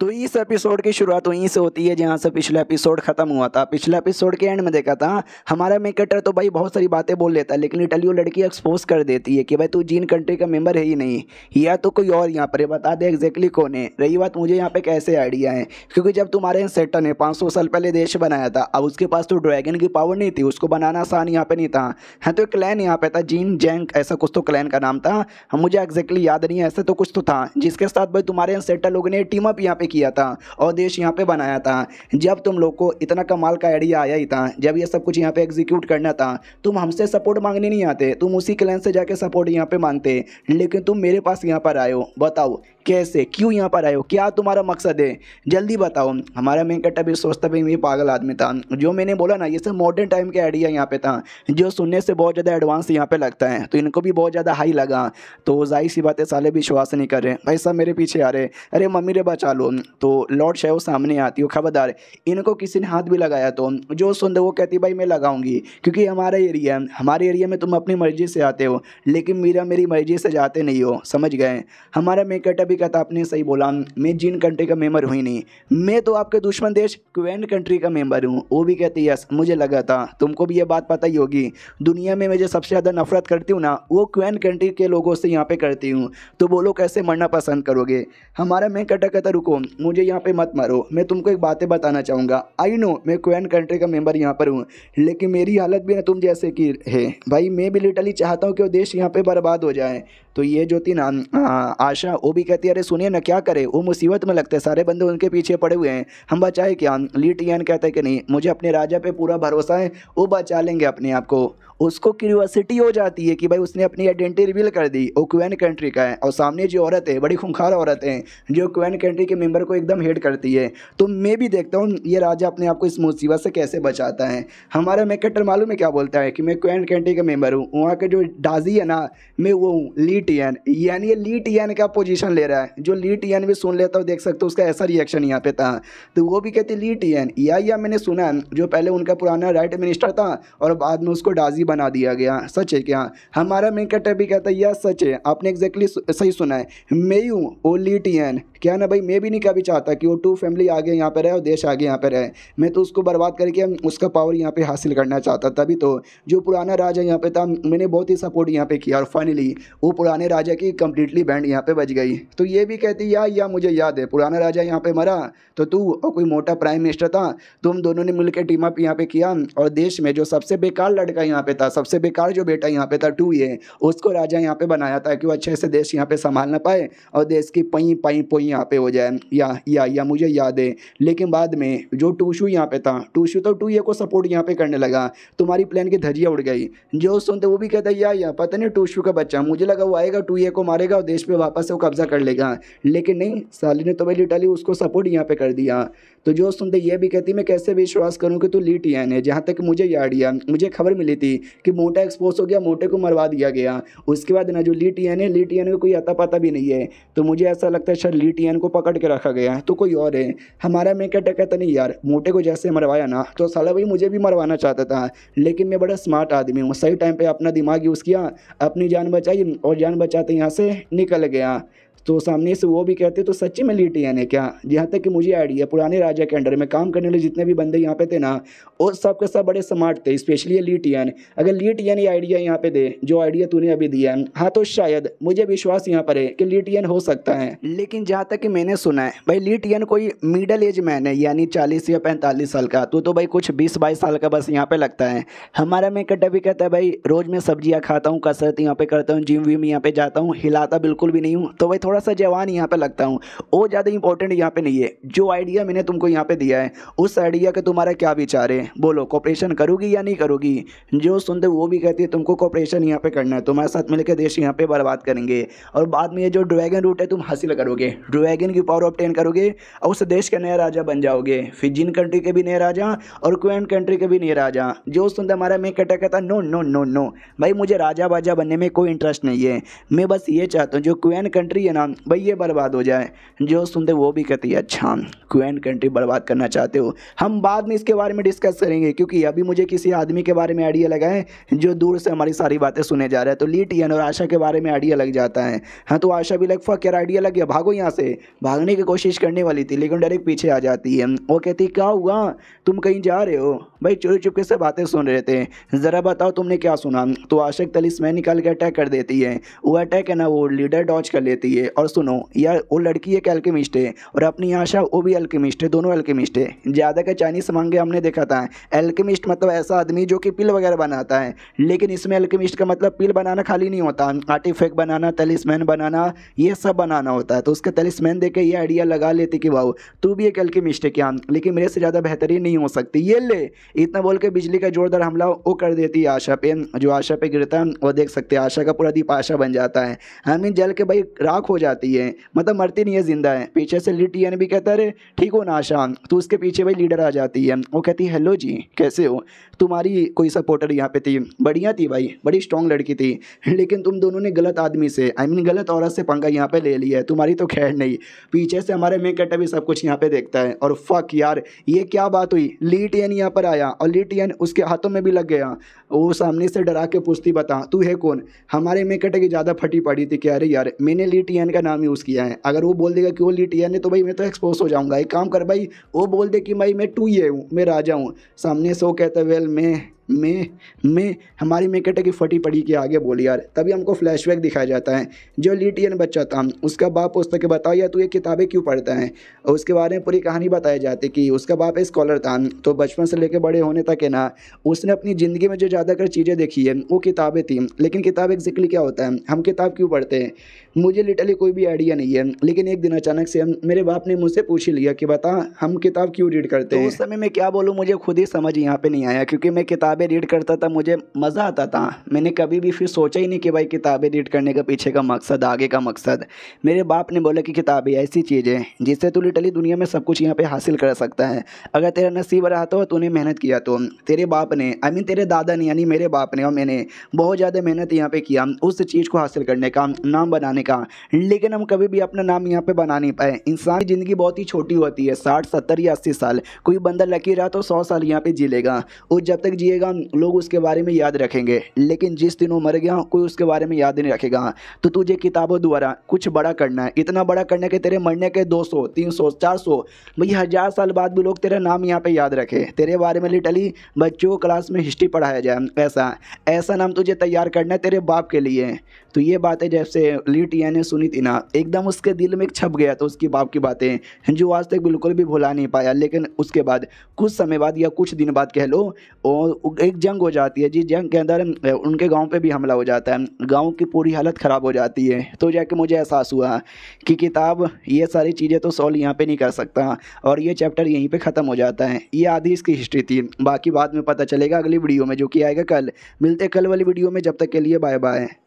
तो इस एपिसोड की शुरुआत वहीं से होती है जहाँ से पिछला एपिसोड खत्म हुआ था पिछला एपिसोड के एंड में देखा था हमारा मेकटर तो भाई बहुत सारी बातें बोल लेता है लेकिन इटली वो लड़की एक्सपोज कर देती है कि भाई तू जीन कंट्री का मेंबर है ही नहीं या तो कोई और यहाँ पर है बता दे एग्जैक्टली कौन है रही बात मुझे यहाँ पे कैसे आइडिया है क्योंकि जब तुम्हारे यहाँ सेटन ने पाँच साल पहले देश बनाया था अब उसके पास तो ड्रैगन की पावर नहीं थी उसको बनाना आसान यहाँ पर नहीं था हाँ तो क्लैन यहाँ पर था जीन जैंक ऐसा कुछ तो क्लैन का नाम था मुझे एग्जैक्टली याद नहीं है ऐसे तो कुछ तो था जिसके साथ भाई तुम्हारे यहाँ सेटन लोगों ने टीम अप यहाँ पर पे किया था और देश यहाँ पे बनाया था जब तुम लोग को इतना कमाल का आइडिया आया ही था जब ये सब कुछ यहाँ पे एग्जीक्यूट करना था तुम हमसे सपोर्ट मांगने नहीं आते तुम उसी क्लैन से जाके सपोर्ट यहाँ पे मांगते लेकिन तुम मेरे पास यहाँ पर आयो बताओ कैसे क्यों यहाँ पर आयो क्या तुम्हारा मकसद है जल्दी बताओ हमारा कट्टा अभी सोचता भी मैं पागल आदमी था जो मैंने बोला ना ये सब मॉडर्न टाइम के आइडिया यहाँ पे था जो सुनने से बहुत ज़्यादा एडवांस यहाँ पे लगता है तो इनको भी बहुत ज़्यादा हाई लगा तो जाहिर सी बातें साले विश्वास नहीं कर रहे भाई सब मेरे पीछे आ रहे अरे मम्मी रे बचा लो तो लॉर्ड शाह सामने आती है खबरदार इनको किसी ने हाथ भी लगाया तो जो सुंदर वो कहती भाई मैं लगाऊंगी क्योंकि हमारा एरिया हमारे एरिया में तुम अपनी मर्जी से आते हो लेकिन मेरा मेरी मर्जी से जाते नहीं हो समझ गए हमारा मेकट अभी कहता आपने सही बोला मैं जिन कंट्री का मेम्बर हुई नहीं मैं तो आपके दुश्मन देश क्वेन कंट्री का मेम्बर हूँ वो भी कहती यस मुझे लगा था तुमको भी ये बात पता ही होगी दुनिया में मैं जो सबसे ज़्यादा नफरत करती हूँ ना वो क्वेन कंट्री के लोगों से यहाँ पे करती हूँ तो बोलो कैसे मरना पसंद करोगे हमारा मैं कटा कहता रुको मुझे यहाँ पे मत मारो मैं तुमको एक बातें बताना चाहूँगा आई नो मैं क्वेन कंट्री का मेंबर यहाँ पर हूँ लेकिन मेरी हालत भी ना तुम जैसे की है भाई मैं भी लिटरली चाहता हूँ कि वो देश यहाँ पर बर्बाद हो जाए तो ये जो थी ना अं, अं, आशा वो भी कहती है अरे सुनिए ना क्या करे वो मुसीबत में लगते सारे बंदे उनके पीछे पड़े हुए हैं हम बचाए क्या यान कहते कि नहीं मुझे अपने राजा पे पूरा भरोसा है वो बचा लेंगे अपने आप को उसको क्यूरियोसिटी हो जाती है कि भाई उसने अपनी आइडेंटिटी रिवील कर दी वो क्वैन कंट्री का है और सामने जो औरत है बड़ी खूंखार औरत है जो क्वैन कंट्री के मेंबर को एकदम हेट करती है तो मैं भी देखता हूँ ये राजा अपने आप को इस मुसीबत से कैसे बचाता है हमारा मैकेटर मालूम है क्या बोलता है कि मैं क्वैन कंट्री का मेम्बर हूँ वहाँ के जो डाजी है ना मैं वो हूँ लीड लीट एन यानी ये लीट एन का पोजीशन ले रहा है जो लीट एन भी सुन लेता हूँ देख सकते हो उसका ऐसा रिएक्शन यहाँ पे था तो वो भी कहती लीट एन या या मैंने सुना जो पहले उनका पुराना राइट मिनिस्टर था और बाद में उसको डाजी बना दिया गया सच है क्या हमारा मेन मेनकटर भी कहता है यह सच है आपने एग्जैक्टली सही सुना है मे यू ओ लीट एन क्या ना भाई मैं भी नहीं कभी चाहता कि वो टू फैमिली आगे यहाँ पर रहे और देश आगे यहाँ पर रहे मैं तो उसको बर्बाद करके उसका पावर यहाँ पर हासिल करना चाहता तभी तो जो पुराना राजा यहाँ पे था मैंने बहुत ही सपोर्ट यहाँ पर किया और फाइनली वो पुराना पुराने राजा की कम्प्लीटली बैंड यहाँ पे बज गई तो ये भी कहती या या मुझे याद है पुराना राजा यहाँ पे मरा तो तू और कोई मोटा प्राइम मिनिस्टर था तुम दोनों ने मिल के टीम अप यहाँ पे किया और देश में जो सबसे बेकार लड़का यहाँ पे था सबसे बेकार जो बेटा यहाँ पे था टू ये उसको राजा यहाँ पे बनाया था कि वो अच्छे से देश यहाँ पे संभाल ना पाए और देश की पई पई पोई यहाँ पे हो जाए या या या मुझे याद है लेकिन बाद में जो टूशू यहाँ पे था टूशू तो टू ये को सपोर्ट यहाँ पे करने लगा तुम्हारी प्लान की धजिया उड़ गई जो सुनते वो भी कहता या या पता नहीं टूशू का बच्चा मुझे लगा हुआ आएगा टू ए को मारेगा और देश पे वापस से वो कब्जा कर लेगा लेकिन नहीं साली ने तो भाई लिटाली उसको सपोर्ट यहाँ पे कर दिया तो जो सुनते ये भी कहती मैं कैसे विश्वास करूँ कि तू लीट यान है जहाँ तक मुझे याद या मुझे खबर मिली थी कि मोटा एक्सपोज हो गया मोटे को मरवा दिया गया उसके बाद ना जो लीट यान है लीट यान का कोई अता पता भी नहीं है तो मुझे ऐसा लगता है शायद लीट यान को पकड़ के रखा गया है तो कोई और है हमारा मैं क्या कहता नहीं यार मोटे को जैसे मरवाया ना तो साला भाई मुझे भी मरवाना चाहता था लेकिन मैं बड़ा स्मार्ट आदमी हूँ सही टाइम पर अपना दिमाग यूज़ किया अपनी जान बचाई और जान बचाते यहाँ से निकल गया तो सामने से वो भी कहते तो सच्ची में लीटियन है क्या यहाँ तक कि मुझे आइडिया पुराने राजा के अंडर में काम करने वाले जितने भी बंदे यहाँ पे थे ना वो सब के सब बड़े स्मार्ट थे स्पेशली लीटियन अगर लीटियन ये आइडिया यहाँ पे दे जो आइडिया तूने अभी दिया है हाँ तो शायद मुझे विश्वास यहाँ पर है कि लीटियन हो सकता है लेकिन जहाँ तक कि मैंने सुना है भाई लीटियन कोई मिडल एज मैन है यानी चालीस या पैंतालीस साल का तो भाई कुछ बीस बाईस साल का बस यहाँ पे लगता है हमारा मैं कट्टा भी कहता है भाई रोज़ मैं सब्जियाँ खाता हूँ कसरत यहाँ पे करता हूँ जिम विम यहाँ पे जाता हूँ हिलाता बिल्कुल भी नहीं हूँ तो भाई थोड़ा थोड़ा सा जवान यहाँ पर लगता हूँ वो ज़्यादा इंपॉर्टेंट यहाँ पर नहीं है जो आइडिया मैंने तुमको यहाँ पर दिया है उस आइडिया का तुम्हारा क्या विचार है बोलो कॉपरेशन करोगी या नहीं करोगी जो सुनते वो भी कहती है तुमको कॉपरेशन यहाँ पर करना है तुम्हारे साथ मिलकर देश यहाँ पर बर्बाद करेंगे और बाद में ये जो ड्रैगन रूट है तुम हासिल करोगे ड्रैगन की पावर ऑप्टेन करोगे और उस देश के नया राजा बन जाओगे फिजिन कंट्री के भी नए राजा और क्वेन कंट्री के भी नए राजा जो सुनते हमारा मैं कटा कहता नो नो नो नो भाई मुझे राजा बाजा बनने में कोई इंटरेस्ट नहीं है मैं बस ये चाहता हूँ जो क्वेन कंट्री है ना भाई ये बर्बाद हो जाए जो सुनते वो भी कहती है अच्छा क्यों कंट्री बर्बाद करना चाहते हो हम बाद में इसके बारे में डिस्कस करेंगे क्योंकि अभी मुझे किसी आदमी के बारे में आइडिया लगा है जो दूर से हमारी सारी बातें सुने जा रहे हैं तो लीटियन और आशा के बारे में आइडिया लग जाता है हाँ तो आशा भी लग फक क्या आइडिया लग गया भागो यहाँ से भागने की कोशिश करने वाली थी लेकिन डायरेक्ट पीछे आ जाती है वो कहती क्या हुआ तुम कहीं जा रहे हो भाई चोरी चुपके से बातें सुन रहे थे ज़रा बताओ तुमने क्या सुना तो आशा तलिस निकाल के अटैक कर देती है वो अटैक है ना वो लीडर डॉच कर लेती है और सुनो यह वो लड़की एक एल्केमिस्ट है और अपनी आशा वो भी एल्केमिस्ट है दोनों एल्केमिस्ट है ज़्यादा का चाइनीस मांगे हमने देखा था एल्केमिस्ट मतलब ऐसा आदमी जो कि पिल वगैरह बनाता है लेकिन इसमें एल्केमिस्ट का मतलब पिल बनाना खाली नहीं होता आर्टिफेक्ट बनाना तलिसमैन बनाना ये सब बनाना होता है तो उसका तलिसमैन देखे ये आइडिया लगा लेते कि भाव तू भी एक एल्केमिस्ट है क्या लेकिन मेरे से ज़्यादा बेहतरीन नहीं हो सकती ये ले इतना बोल के बिजली का जोरदार हमला वो कर देती है आशा पे जो आशा पे गिरता है वो देख सकते हैं आशा का पूरा दीप आशा बन जाता है हमें जल के भाई राख हो जाती है मतलब मरती नहीं है ज़िंदा है पीछे से लिटियन भी कहता है ठीक हो नाशान तो उसके पीछे भाई लीडर आ जाती है वो कहती हेलो जी कैसे हो तुम्हारी कोई सपोर्टर यहाँ पे थी बढ़िया थी भाई बड़ी स्ट्रॉन्ग लड़की थी लेकिन तुम दोनों ने गलत आदमी से आई I मीन mean, गलत औरत से पंखा यहाँ पे ले लिया है तुम्हारी तो खैर नहीं पीछे से हमारे मे कटा भी सब कुछ यहाँ पे देखता है और फक यार ये क्या बात हुई लीटियन यहाँ पर आया और लीटियन उसके हाथों में भी लग गया वो सामने से डरा के पूछती बता तू है कौन हमारे में की ज़्यादा फटी पड़ी थी कि अरे यार मैंने ली टी का नाम यूज़ किया है अगर वो बोल देगा कि वो ली टी है तो भाई मैं तो एक्सपोज हो जाऊँगा एक काम कर भाई वो बोल दे कि भाई मैं टू ये हूँ मैं राजा हूँ सामने से वो कहता वेल मैं मैं मैं हमारी में कटे की फटी पड़ी कि आगे बोली यार तभी हमको फ्लैशबैक दिखाया जाता है जो लिटियन बच्चा था उसका बाप उस तक बताओ यार तू ये किताबें क्यों पढ़ता है और उसके बारे में पूरी कहानी बताई जाती कि उसका बाप स्कॉलर था तो बचपन से लेकर बड़े होने तक है ना उसने अपनी ज़िंदगी में जो ज़्यादातर चीज़ें देखी है वो किताबें थी लेकिन किताब एग्जैक्टली क्या होता है हम किताब क्यों पढ़ते हैं मुझे लिटरली कोई भी आइडिया नहीं है लेकिन एक दिन अचानक से मेरे बाप ने मुझसे पूछ ही लिया कि बता हम किताब क्यों रीड करते तो हैं उस समय मैं क्या बोलूँ मुझे खुद ही समझ यहाँ पर नहीं आया क्योंकि मैं किताब किताबें रीड करता था मुझे मज़ा आता था मैंने कभी भी फिर सोचा ही नहीं कि भाई किताबें रीड करने का पीछे का मकसद आगे का मकसद मेरे बाप ने बोला कि किताबें ऐसी चीज़ है जिससे तू लिटली दुनिया में सब कुछ यहाँ पर हासिल कर सकता है अगर तेरा नसीब रहा तो तूने मेहनत किया तो तेरे बाप ने आई मीन तेरे दादा ने यानी मेरे बाप ने और मैंने बहुत ज़्यादा मेहनत यहाँ पर किया उस चीज़ को हासिल करने का नाम बनाने का लेकिन हम कभी भी अपना नाम यहाँ पर बना नहीं पाए इंसान की ज़िंदगी बहुत ही छोटी होती है साठ सत्तर या अस्सी साल कोई बंदा लकी रहा तो सौ साल यहाँ पर जी लेगा और जब तक जिएगा रहेगा लोग उसके बारे में याद रखेंगे लेकिन जिस दिन वो मर गया कोई उसके बारे में याद नहीं रखेगा तो तुझे किताबों द्वारा कुछ बड़ा करना है इतना बड़ा करना के तेरे मरने के सौ चार सौ भैया मतलब हज़ार साल बाद भी लोग तेरा नाम यहाँ पर याद रखे तेरे बारे में लिटली बच्चों को क्लास में हिस्ट्री पढ़ाया जाए ऐसा ऐसा नाम तुझे तैयार करना है तेरे बाप के लिए तो ये बातें जैसे लिट सुनी थी इना एकदम उसके दिल में छप गया था उसकी बाप की बातें जो आज तक बिल्कुल भी भुला नहीं पाया लेकिन उसके बाद कुछ समय बाद या कुछ दिन बाद कह लो और एक जंग हो जाती है जी जंग के अंदर उनके गांव पे भी हमला हो जाता है गांव की पूरी हालत ख़राब हो जाती है तो जाके मुझे एहसास हुआ कि किताब ये सारी चीज़ें तो सॉल्व यहाँ पे नहीं कर सकता और ये चैप्टर यहीं पे ख़त्म हो जाता है ये आधी इसकी हिस्ट्री थी बाकी बाद में पता चलेगा अगली वीडियो में जो कि आएगा कल मिलते कल वाली वीडियो में जब तक के लिए बाय बाय